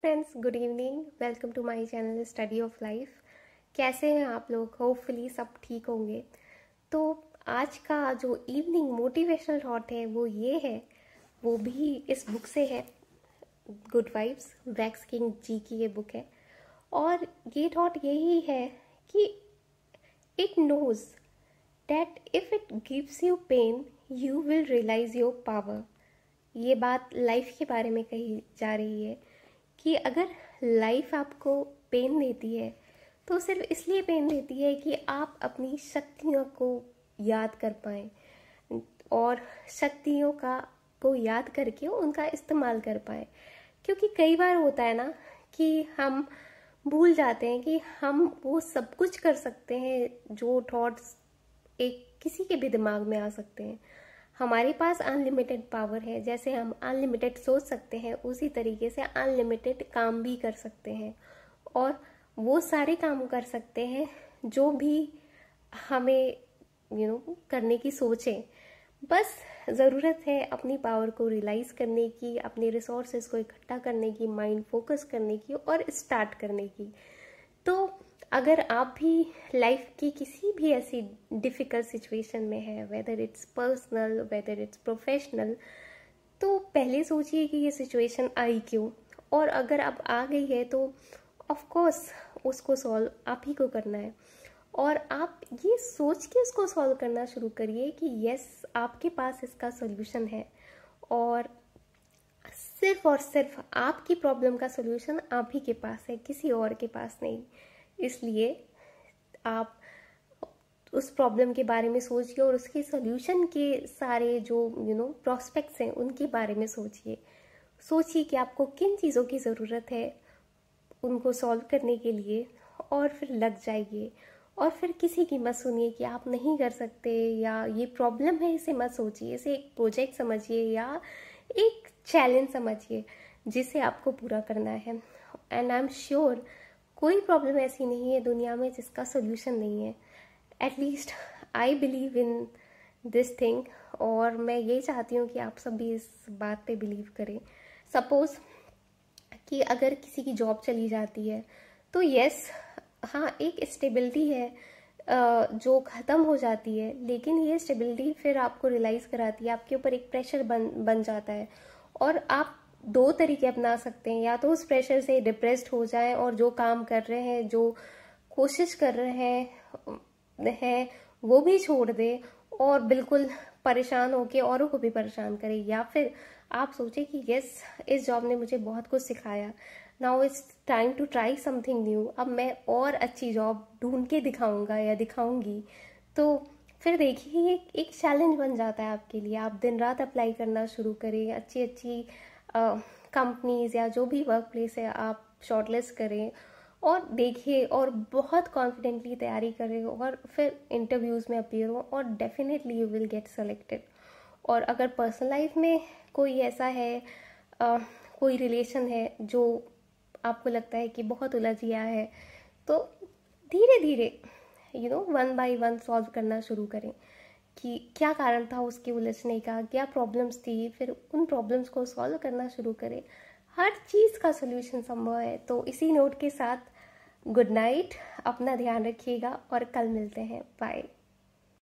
friends good evening welcome to my channel study of life कैसे हैं आप लोग होपफुली सब ठीक होंगे तो आज का जो इवनिंग मोटिवेशनल थॉट है वो ये है वो भी इस बुक से है good vibes Vex King ji की ये बुक है और ये थॉट यही है कि it knows that if it gives you pain you will realise your power ये बात लाइफ के बारे में कही जा रही है कि अगर लाइफ आपको पेन देती है तो सिर्फ इसलिए पेन देती है कि आप अपनी शक्तियों को याद कर पाए और शक्तियों का को याद करके उनका इस्तेमाल कर पाए क्योंकि कई बार होता है ना कि हम भूल जाते हैं कि हम वो सब कुछ कर सकते हैं जो थॉट्स एक किसी के भी दिमाग में आ सकते हैं हमारे पास अनलिमिटेड पावर है जैसे हम अनलिमिटेड सोच सकते हैं उसी तरीके से अनलिमिटेड काम भी कर सकते हैं और वो सारे काम कर सकते हैं जो भी हमें यू you नो know, करने की सोचें बस ज़रूरत है अपनी पावर को रियलाइज़ करने की अपने रिसोर्सेज को इकट्ठा करने की माइंड फोकस करने की और स्टार्ट करने की तो अगर आप भी लाइफ की किसी भी ऐसी डिफ़िकल्ट सिचुएशन में है whether it's personal whether it's professional तो पहले सोचिए कि ये सिचुएशन आई क्यों और अगर अब आ गई है तो ऑफ कोर्स उसको सॉल्व आप ही को करना है और आप ये सोच के उसको सॉल्व करना शुरू करिए कि यस आपके पास इसका सोल्यूशन है और सिर्फ और सिर्फ आपकी प्रॉब्लम का सोल्यूशन आप ही के पास है किसी और के पास नहीं इसलिए आप उस प्रॉब्लम के बारे में सोचिए और उसके सोल्यूशन के सारे जो यू नो प्रॉस्पेक्ट्स हैं उनके बारे में सोचिए सोचिए कि आपको किन चीज़ों की ज़रूरत है उनको सॉल्व करने के लिए और फिर लग जाइए और फिर किसी की मत सुनिए कि आप नहीं कर सकते या ये प्रॉब्लम है इसे मत सोचिए इसे एक प्रोजेक्ट समझिए या एक चैलेंज समझिए जिसे आपको पूरा करना है एंड आई एम श्योर कोई प्रॉब्लम ऐसी नहीं है दुनिया में जिसका सोल्यूशन नहीं है at least I believe in this thing और मैं यही चाहती हूँ कि आप सब भी इस बात पे बिलीव करें सपोज़ कि अगर किसी की जॉब चली जाती है तो यस हाँ एक स्टेबिलिटी है जो ख़त्म हो जाती है लेकिन ये स्टेबिलिटी फिर आपको रियलाइज़ कराती है आपके ऊपर एक प्रेशर बन बन जाता है और आप दो तरीके अपना सकते हैं या तो उस प्रेशर से डिप्रेस्ड हो जाएं और जो काम कर रहे हैं जो कोशिश कर रहे हैं वो भी छोड़ दें और बिल्कुल परेशान होके औरों को भी परेशान करें या फिर आप सोचें कि यस इस जॉब ने मुझे बहुत कुछ सिखाया now it's time to try something new अब मैं और अच्छी जॉब ढूंढ के दिखाऊंगा या दिखाऊंगी तो फिर देखिए एक चैलेंज बन जाता है आपके लिए आप दिन रात अप्लाई करना शुरू करें अच्छी अच्छी कंपनीज या जो भी वर्क प्लेस है आप शॉर्टलिस्ट करें और देखिए और बहुत कॉन्फिडेंटली तैयारी करें और फिर इंटरव्यूज़ में अपियर हो और definitely you will get selected और अगर पर्सनल लाइफ में कोई ऐसा है आ, कोई रिलेशन है जो आपको लगता है कि बहुत उलझ गया है तो धीरे धीरे you know one by one solve करना शुरू करें कि क्या कारण था उसके उलझने का क्या प्रॉब्लम्स थी फिर उन प्रॉब्लम्स को सॉल्व करना शुरू करें हर चीज़ का सोल्यूशन संभव है तो इसी नोट के साथ गुड नाइट अपना ध्यान रखिएगा और कल मिलते हैं बाय